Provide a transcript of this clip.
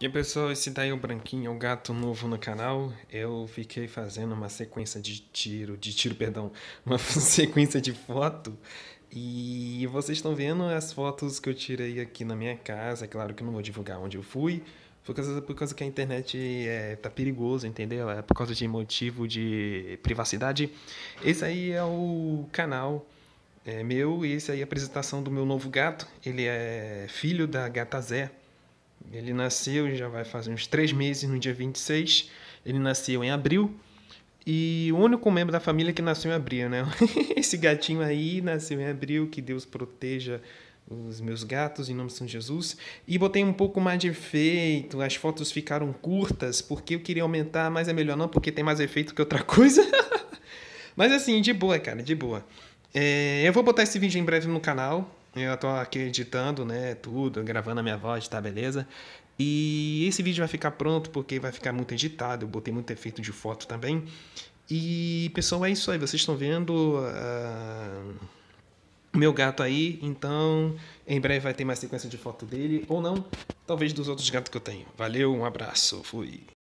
E aí pessoal, esse daí é o Branquinho, é o gato novo no canal. Eu fiquei fazendo uma sequência de tiro, de tiro, perdão, uma sequência de foto. E vocês estão vendo as fotos que eu tirei aqui na minha casa. É claro que eu não vou divulgar onde eu fui, por causa, por causa que a internet é, tá perigoso, entendeu? É por causa de motivo de privacidade. Esse aí é o canal é meu e esse aí é a apresentação do meu novo gato. Ele é filho da gata Zé. Ele nasceu, já vai fazer uns três meses, no dia 26. Ele nasceu em abril. E o único membro da família que nasceu em abril, né? Esse gatinho aí nasceu em abril, que Deus proteja os meus gatos em nome de São Jesus e botei um pouco mais de efeito. As fotos ficaram curtas porque eu queria aumentar, mas é melhor não porque tem mais efeito que outra coisa. mas assim, de boa, cara, de boa. É, eu vou botar esse vídeo em breve no canal. Eu estou aqui editando, né, tudo, gravando a minha voz, tá beleza? E esse vídeo vai ficar pronto porque vai ficar muito editado, eu botei muito efeito de foto também. E pessoal, é isso aí, vocês estão vendo uh, meu gato aí, então em breve vai ter mais sequência de foto dele, ou não, talvez dos outros gatos que eu tenho. Valeu, um abraço, fui!